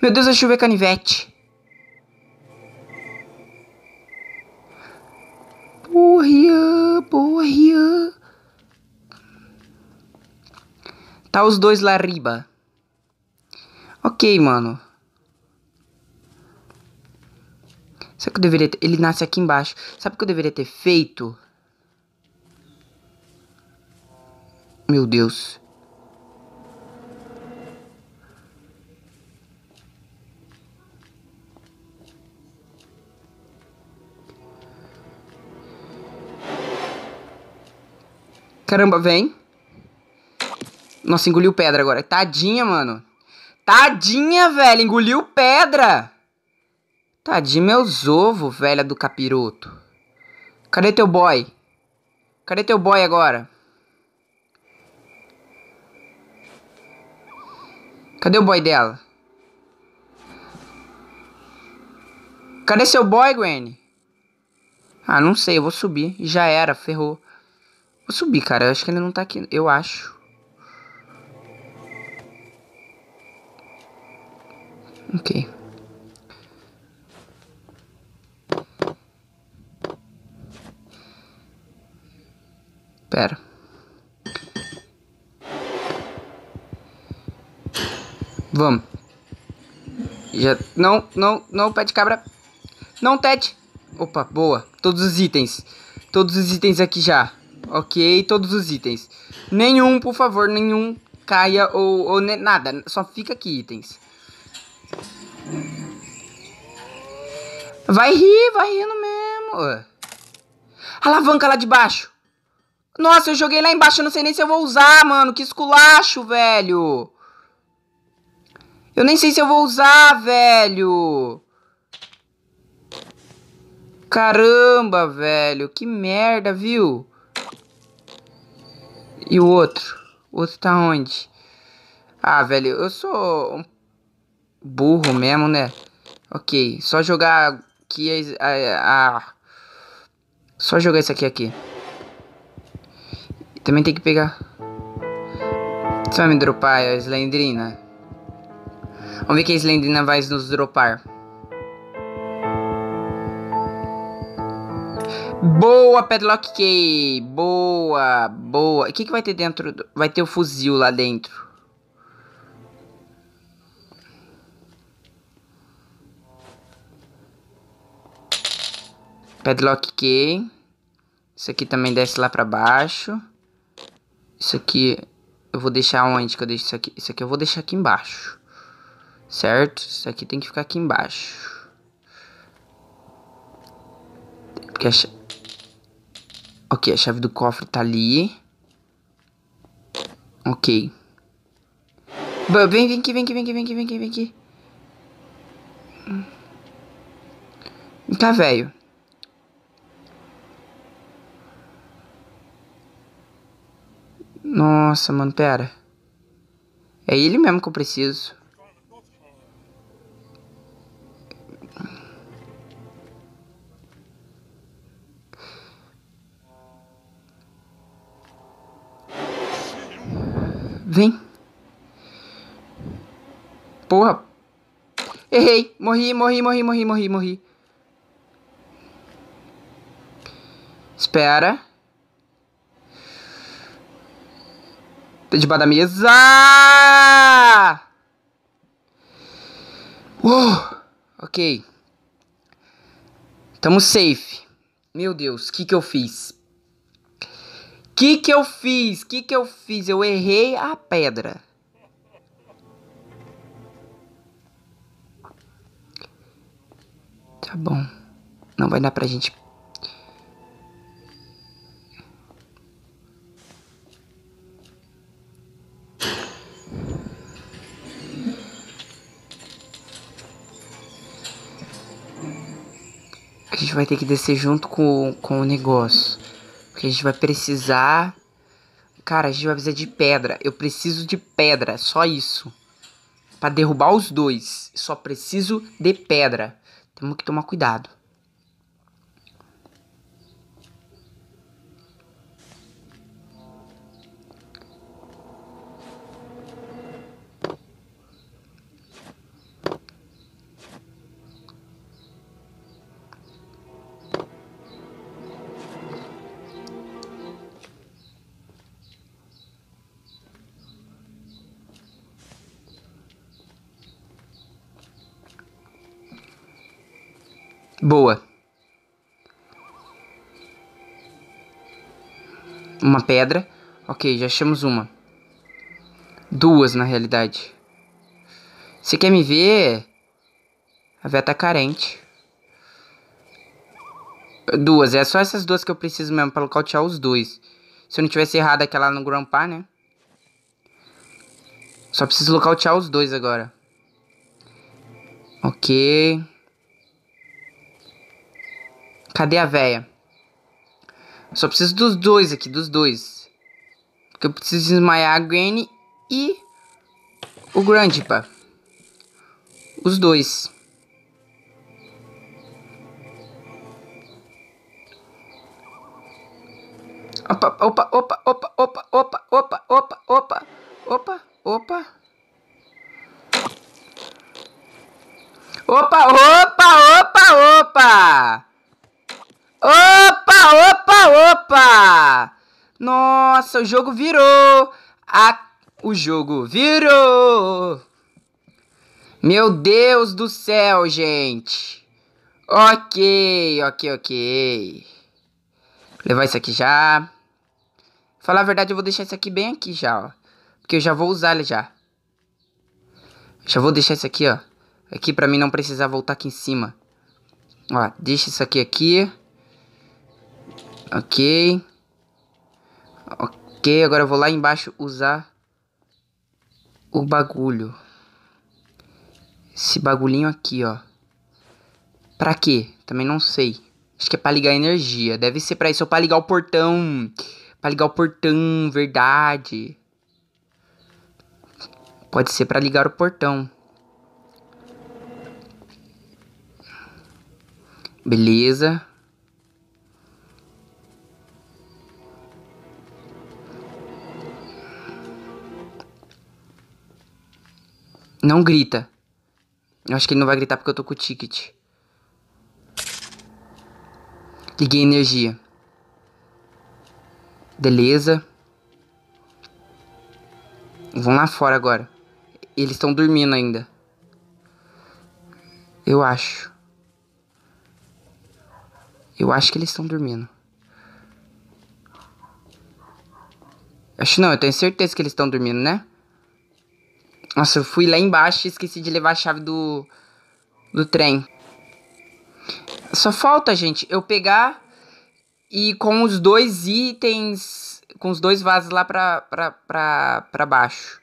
A: Meu Deus, vai chover canivete. Porra, porra. Tá os dois lá riba. Ok, mano. Sabe o que eu deveria ter... Ele nasce aqui embaixo. Sabe o que eu deveria ter feito? Meu Deus. Caramba, vem. Nossa, engoliu pedra agora. Tadinha, mano. Tadinha, velho. Engoliu pedra. Tadinho meus ovos, velha do capiroto. Cadê teu boy? Cadê teu boy agora? Cadê o boy dela? Cadê seu boy, Gwen? Ah, não sei, eu vou subir. Já era, ferrou. Vou subir, cara. Eu acho que ele não tá aqui. Eu acho. Ok. Pera. Vamos. Já... Não, não, não, pé de cabra. Não, Ted. Opa, boa. Todos os itens. Todos os itens aqui já. Ok, todos os itens. Nenhum, por favor, nenhum caia ou, ou nada. Só fica aqui itens. Vai rir, vai rindo mesmo. Alavanca lá de baixo. Nossa, eu joguei lá embaixo, eu não sei nem se eu vou usar, mano. Que esculacho, velho. Eu nem sei se eu vou usar, velho. Caramba, velho. Que merda, viu? E o outro? O outro tá onde? Ah, velho, eu sou um burro mesmo, né? Ok, só jogar aqui a... a, a... Só jogar isso aqui aqui também tem que pegar. Você vai me dropar a Slendrina? Vamos ver que a Slendrina vai nos dropar. Boa, Padlock Key! Boa, boa. O que, que vai ter dentro? Do... Vai ter o fuzil lá dentro. Padlock Key. Isso aqui também desce lá pra baixo. Isso aqui eu vou deixar onde que eu deixo isso aqui? Isso aqui eu vou deixar aqui embaixo. Certo? Isso aqui tem que ficar aqui embaixo. Porque a chave... Ok, a chave do cofre tá ali. Ok. Vem, vem aqui, vem aqui, vem aqui, vem aqui, vem aqui, vem aqui. Hum. Vem cá, velho. Nossa, mano, pera. É ele mesmo que eu preciso. Vem. Porra. Errei. Morri, morri, morri, morri, morri, morri. Espera. debaixo da mesa! Uh, ok. Tamo safe. Meu Deus, o que que eu fiz? O Que que eu fiz? O Que que eu fiz? Eu errei a pedra. Tá bom. Não vai dar pra gente gente vai ter que descer junto com, com o negócio. Porque a gente vai precisar. Cara, a gente vai precisar de pedra. Eu preciso de pedra, só isso. para derrubar os dois. Só preciso de pedra. Temos que tomar cuidado. boa. Uma pedra. Ok, já achamos uma. Duas, na realidade. Você quer me ver? A Veta tá carente. Duas. É só essas duas que eu preciso mesmo pra localizar os dois. Se eu não tivesse errado aquela no Grandpa, né? Só preciso localizar os dois agora. Ok. Cadê a véia? só preciso dos dois aqui, dos dois. Porque eu preciso desmaiar a Granny e o Grandpa. Os dois. Opa, opa, opa, opa, opa, opa, opa, opa, opa, opa, opa. Opa, opa, opa, opa! Opa, opa, opa! Nossa, o jogo virou! A... O jogo virou! Meu Deus do céu, gente! Ok, ok, ok. Vou levar isso aqui já. Falar a verdade, eu vou deixar isso aqui bem aqui já, ó. Porque eu já vou usar ele já. Já vou deixar isso aqui, ó. Aqui pra mim não precisar voltar aqui em cima. Ó, deixa isso aqui aqui. Ok. Ok, agora eu vou lá embaixo usar o bagulho. Esse bagulhinho aqui, ó. Pra quê? Também não sei. Acho que é pra ligar energia. Deve ser pra isso. Ou pra ligar o portão. Pra ligar o portão, verdade. Pode ser pra ligar o portão. Beleza. Não grita. Eu acho que ele não vai gritar porque eu tô com o ticket. Liguei energia. Beleza. Vão lá fora agora. Eles estão dormindo ainda. Eu acho. Eu acho que eles estão dormindo. Acho não, eu tenho certeza que eles estão dormindo, né? Nossa, eu fui lá embaixo e esqueci de levar a chave do, do trem. Só falta, gente, eu pegar e com os dois itens, com os dois vasos lá pra, pra, pra, pra baixo.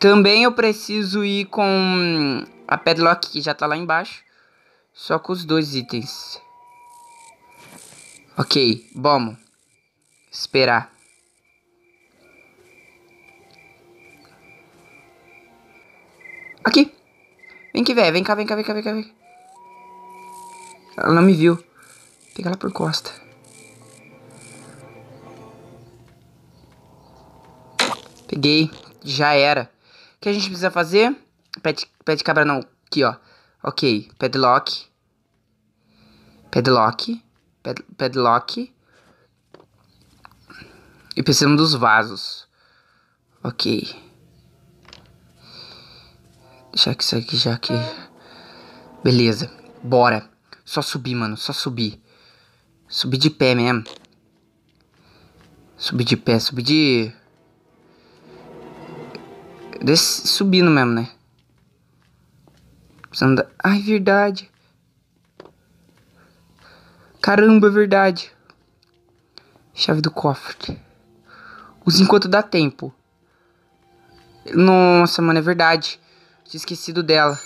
A: Também eu preciso ir com a padlock que já tá lá embaixo. Só com os dois itens. Ok, vamos. Esperar. Aqui. Vem que véia. Vem cá, vem cá, vem cá, vem cá, Ela não me viu. Pega ela por costa. Peguei. Já era. O que a gente precisa fazer? Pé de, pé de cabra não. Aqui, ó. Ok. Padlock. Padlock. Pad, padlock. E precisamos dos vasos. Ok. Deixar isso aqui já que. Beleza. Bora. Só subir, mano. Só subir. Subir de pé mesmo. Subir de pé, subir de. Des... Subindo mesmo, né? Precisando da... Ai, verdade. Caramba, é verdade. Chave do cofre. os enquanto dá tempo. Nossa, mano, é verdade. Tinha esquecido dela.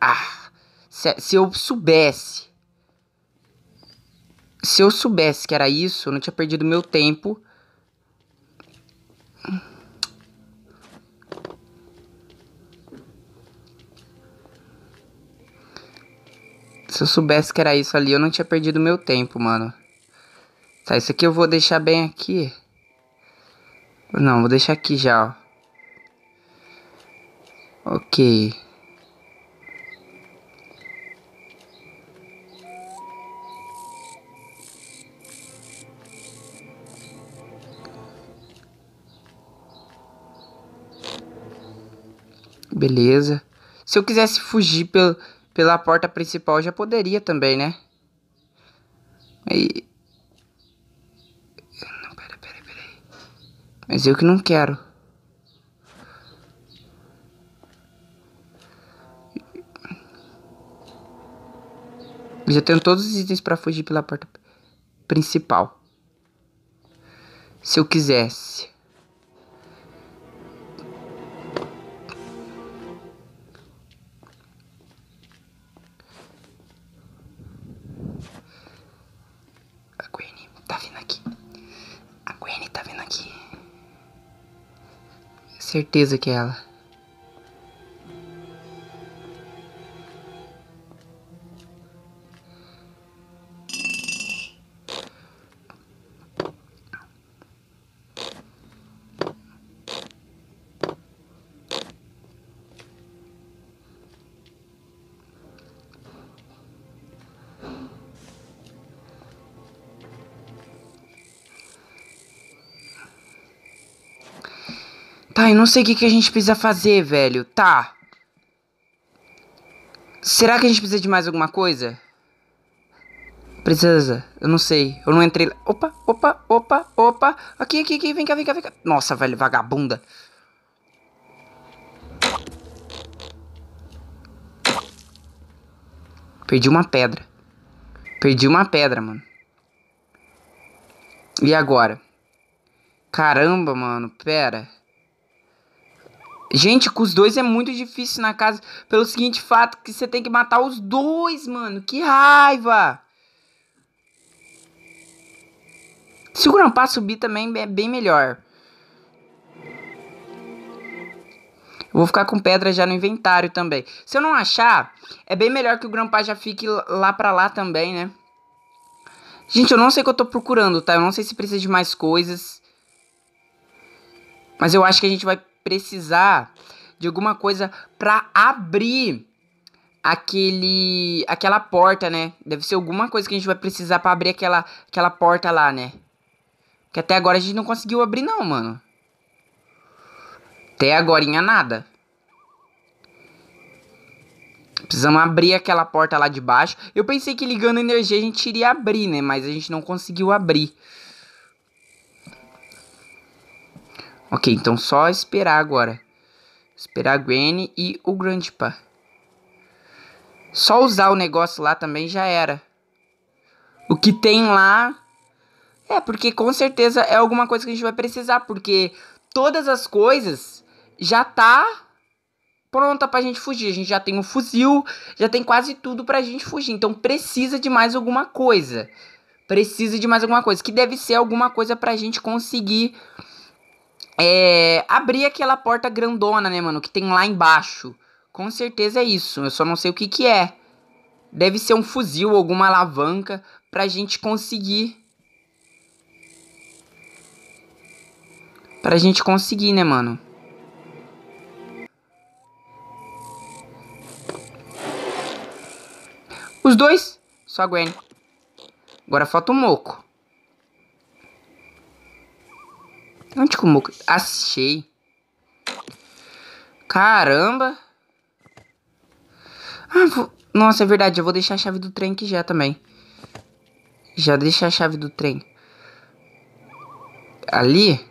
A: Ah, se, se eu soubesse. Se eu soubesse que era isso, eu não tinha perdido meu tempo. Se eu soubesse que era isso ali, eu não tinha perdido meu tempo, mano. Tá, isso aqui eu vou deixar bem aqui. Não, vou deixar aqui já, ó. Ok. Beleza. Se eu quisesse fugir pel pela porta principal, já poderia também, né? Aí... Não, peraí, peraí, Mas eu que não quero. Eu já tenho todos os itens para fugir pela porta principal. Se eu quisesse. A tá vindo aqui. A tá vindo aqui. Certeza que é ela. sei o que, que a gente precisa fazer, velho. Tá. Será que a gente precisa de mais alguma coisa? Precisa. Eu não sei. Eu não entrei. Opa, opa, opa, opa. Aqui, aqui, aqui. Vem cá, vem cá, vem cá. Nossa, velho, vagabunda. Perdi uma pedra. Perdi uma pedra, mano. E agora? Caramba, mano, pera. Gente, com os dois é muito difícil na casa. Pelo seguinte fato que você tem que matar os dois, mano. Que raiva! Se o Grampá subir também é bem melhor. Eu vou ficar com pedra já no inventário também. Se eu não achar, é bem melhor que o Grampá já fique lá pra lá também, né? Gente, eu não sei o que eu tô procurando, tá? Eu não sei se precisa de mais coisas. Mas eu acho que a gente vai precisar de alguma coisa para abrir aquele aquela porta, né? Deve ser alguma coisa que a gente vai precisar para abrir aquela aquela porta lá, né? Que até agora a gente não conseguiu abrir não, mano. Até agorinha nada. Precisamos abrir aquela porta lá de baixo. Eu pensei que ligando energia a gente iria abrir, né? Mas a gente não conseguiu abrir. Ok, então só esperar agora. Esperar a Gwen e o Grandpa. Só usar o negócio lá também já era. O que tem lá... É, porque com certeza é alguma coisa que a gente vai precisar. Porque todas as coisas já tá pronta pra gente fugir. A gente já tem um fuzil, já tem quase tudo pra gente fugir. Então precisa de mais alguma coisa. Precisa de mais alguma coisa. Que deve ser alguma coisa pra gente conseguir é, abrir aquela porta grandona, né, mano, que tem lá embaixo. Com certeza é isso, eu só não sei o que que é. Deve ser um fuzil, alguma alavanca pra gente conseguir. Pra gente conseguir, né, mano? Os dois, só a Gwen. Agora falta o Moco. Onde que eu achei? Caramba. Ah, vou... Nossa, é verdade. Eu vou deixar a chave do trem aqui já também. Já deixa a chave do trem. Ali.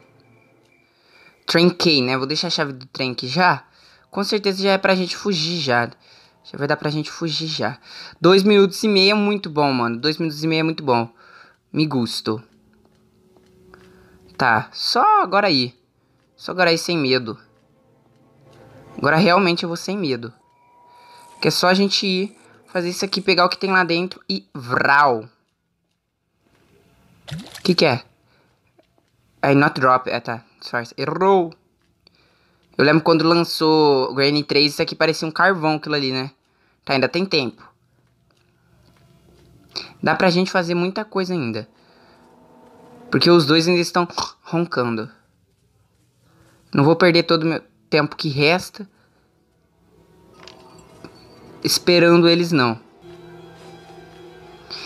A: Trem K, né? Vou deixar a chave do trem aqui já. Com certeza já é pra gente fugir já. Já vai dar pra gente fugir já. Dois minutos e meio é muito bom, mano. Dois minutos e meio é muito bom. Me gusto. Tá, só agora aí. Só agora aí sem medo. Agora realmente eu vou sem medo. Que é só a gente ir, fazer isso aqui, pegar o que tem lá dentro e vral. O que que é? I not drop. é tá. Sorry. Errou. Eu lembro quando lançou Granny 3, isso aqui parecia um carvão aquilo ali, né? Tá, ainda tem tempo. Dá pra gente fazer muita coisa ainda. Porque os dois ainda estão roncando. Não vou perder todo o meu tempo que resta esperando eles não.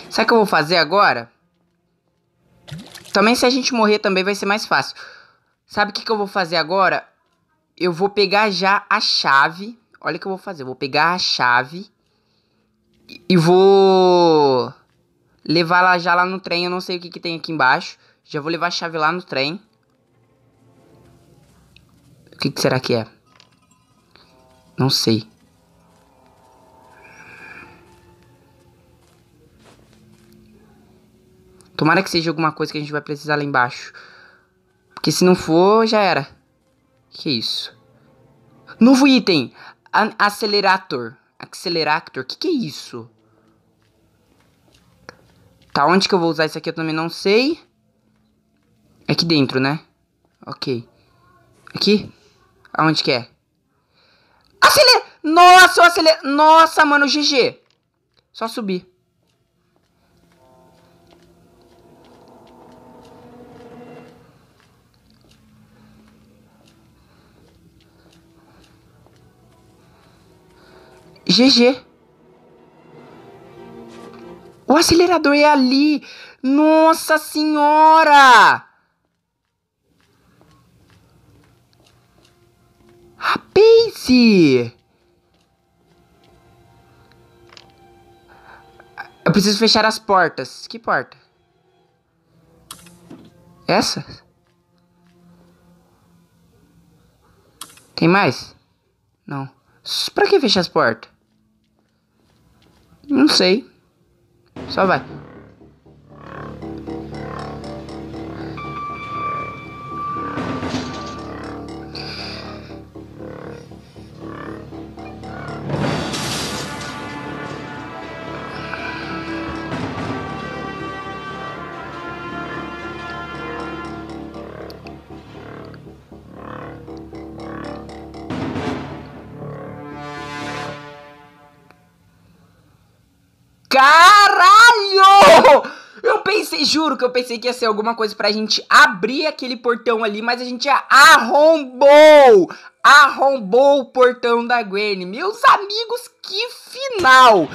A: Sabe o que eu vou fazer agora? Também se a gente morrer também vai ser mais fácil. Sabe o que, que eu vou fazer agora? Eu vou pegar já a chave. Olha o que eu vou fazer. Eu vou pegar a chave. E vou levar ela já lá no trem. Eu não sei o que, que tem aqui embaixo. Já vou levar a chave lá no trem. O que, que será que é? Não sei. Tomara que seja alguma coisa que a gente vai precisar lá embaixo. Porque se não for, já era. Que isso? Novo item. An Accelerator. O Que que é isso? Tá, onde que eu vou usar isso aqui eu também não sei. Aqui dentro, né? Ok. Aqui? Aonde que é? Acelera! Nossa, eu acelera... Nossa, mano, GG. Só subir. GG. O acelerador é ali. Nossa senhora! A Eu preciso fechar as portas. Que porta? Essa? Tem mais? Não. Pra que fechar as portas? Não sei. Só vai. juro que eu pensei que ia ser alguma coisa pra gente abrir aquele portão ali, mas a gente arrombou! Arrombou o portão da Gwen. Meus amigos, que final!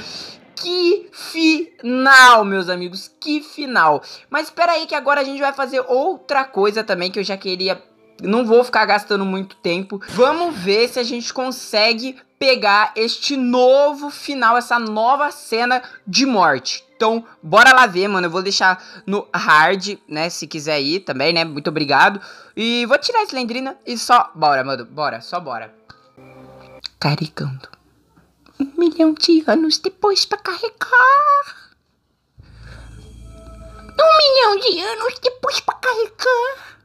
A: Que final, meus amigos, que final. Mas espera aí que agora a gente vai fazer outra coisa também que eu já queria não vou ficar gastando muito tempo. Vamos ver se a gente consegue pegar este novo final, essa nova cena de morte. Então, bora lá ver, mano. Eu vou deixar no hard, né? Se quiser ir também, né? Muito obrigado. E vou tirar a cilindrina e só. Bora, mano. Bora, só bora. Carregando. Um milhão de anos depois pra carregar. Um milhão de anos depois pra carregar.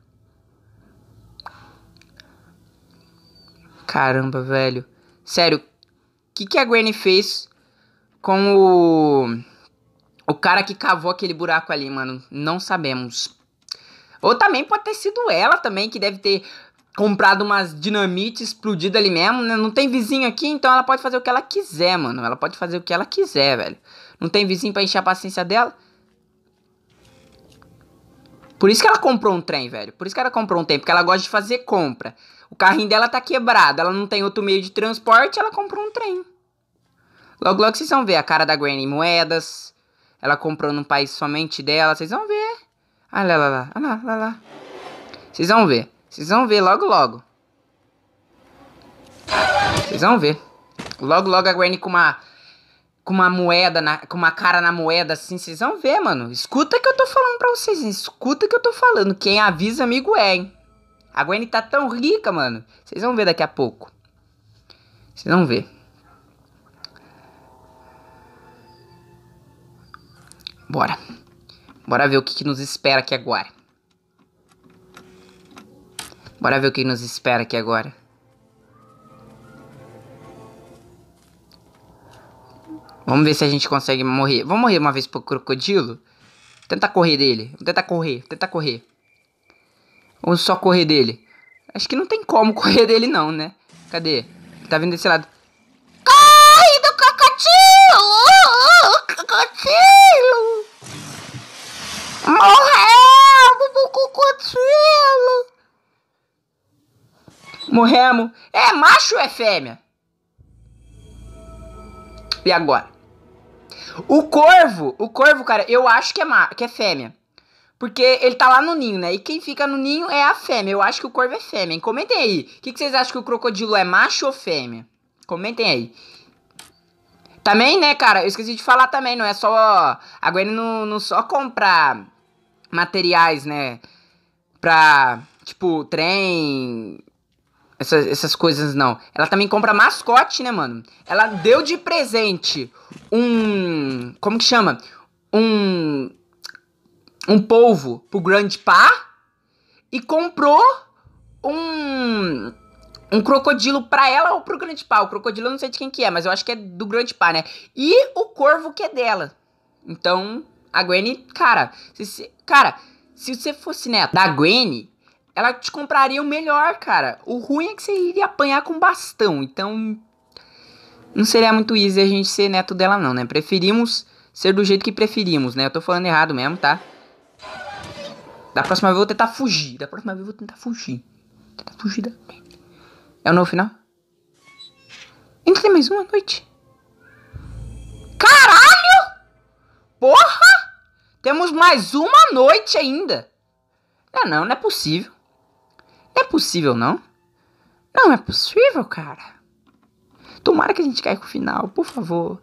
A: Caramba, velho. Sério, o que, que a Granny fez com o. O cara que cavou aquele buraco ali, mano? Não sabemos. Ou também pode ter sido ela também, que deve ter comprado umas dinamite explodido ali mesmo. Né? Não tem vizinho aqui, então ela pode fazer o que ela quiser, mano. Ela pode fazer o que ela quiser, velho. Não tem vizinho para encher a paciência dela? Por isso que ela comprou um trem, velho. Por isso que ela comprou um trem, porque ela gosta de fazer compra. O carrinho dela tá quebrado, ela não tem outro meio de transporte, ela comprou um trem. Logo, logo vocês vão ver a cara da Granny em moedas. Ela comprou num país somente dela, vocês vão ver. Olha ah, lá, olha lá, olha ah, lá, lá, lá. Vocês vão ver, vocês vão ver logo, logo. Vocês vão ver. Logo, logo a Granny com uma com uma moeda, na, com uma cara na moeda assim, vocês vão ver, mano. Escuta que eu tô falando pra vocês, escuta que eu tô falando. Quem avisa, amigo é, hein. A Gwen tá tão rica, mano. Vocês vão ver daqui a pouco. Vocês vão ver. Bora. Bora ver o que, que nos espera aqui agora. Bora ver o que nos espera aqui agora. Vamos ver se a gente consegue morrer. Vamos morrer uma vez pro crocodilo? Tentar correr dele. Tenta tentar correr, tentar correr. Ou só correr dele? Acho que não tem como correr dele não, né? Cadê? Tá vindo desse lado. Corre do crocodilo! Crocodilo! Morremos do crocodilo! Morremos. É macho ou é fêmea? E agora? O corvo, o corvo, cara, eu acho que é, ma que é fêmea. Porque ele tá lá no ninho, né? E quem fica no ninho é a fêmea. Eu acho que o corvo é fêmea. Hein? Comentem aí. O que, que vocês acham que o crocodilo é macho ou fêmea? Comentem aí. Também, né, cara? Eu esqueci de falar também. Não é só. A Gwen não, não só comprar materiais, né? Pra. Tipo, trem, essas, essas coisas não. Ela também compra mascote, né, mano? Ela deu de presente um. Como que chama? Um. Um polvo pro grande pá e comprou um um crocodilo para ela ou pro grande pá. O crocodilo eu não sei de quem que é, mas eu acho que é do grande pá, né? E o corvo que é dela. Então, a Gwen, cara, se, cara, se você fosse neta da Gwen, ela te compraria o melhor, cara. O ruim é que você iria apanhar com bastão. Então, não seria muito easy a gente ser neto dela, não, né? Preferimos ser do jeito que preferimos, né? Eu tô falando errado mesmo, tá? Da próxima vez eu vou tentar fugir. Da próxima vez eu vou tentar fugir. Tentar fugir da... É o novo final? Ainda tem mais uma noite. Caralho! Porra! Temos mais uma noite ainda. Ah, não, não é possível possível, não? Não é possível, cara. Tomara que a gente caia com o final, por favor.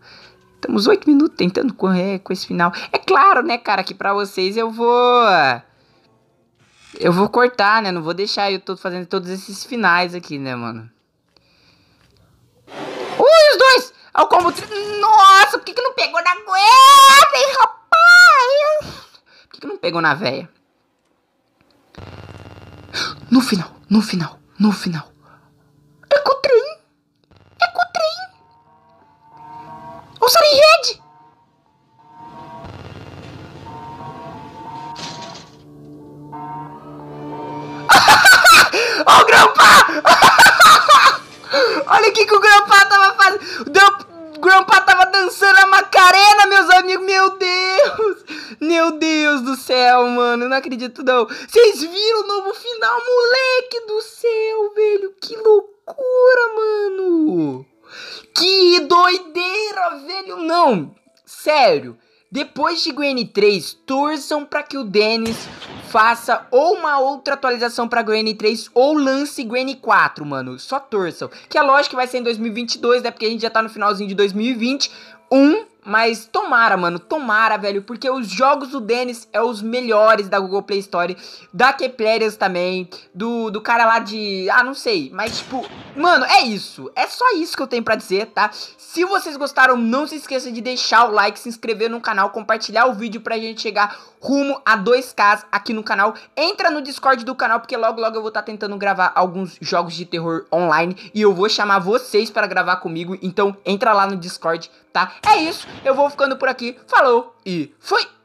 A: Estamos oito minutos tentando correr com esse final. É claro, né, cara, que pra vocês eu vou. Eu vou cortar, né? Não vou deixar eu tô fazendo todos esses finais aqui, né, mano? Ui, os dois! Ao combo. Nossa, por que, que não pegou na. Ei, rapaz! Por que, que não pegou na véia? No final, no final, no final. É com o trem. É com o trem. O red Olha o que, que o grampa tava fazendo. O Grandpa tava dançando a Macarena, meus amigos. Meu Deus. Meu Deus do céu, mano. Eu não acredito, não. Vocês viram o novo final, moleque do céu, velho. Que loucura, mano. Que doideira, velho. Não, sério. Depois de Gwen 3, torçam para que o Dennis faça ou uma outra atualização para Gwen 3 ou lance Gwen 4, mano. Só torçam. Que é lógico que vai ser em 2022, né? Porque a gente já tá no finalzinho de 2020. Um mas tomara, mano, tomara, velho, porque os jogos do Denis é os melhores da Google Play Store, da Keplerians também, do, do cara lá de... Ah, não sei, mas tipo... Mano, é isso, é só isso que eu tenho pra dizer, tá? Se vocês gostaram, não se esqueça de deixar o like, se inscrever no canal, compartilhar o vídeo pra gente chegar rumo a 2k aqui no canal. Entra no Discord do canal, porque logo logo eu vou estar tá tentando gravar alguns jogos de terror online e eu vou chamar vocês para gravar comigo, então entra lá no Discord, tá? É isso, eu vou ficando por aqui, falou e fui!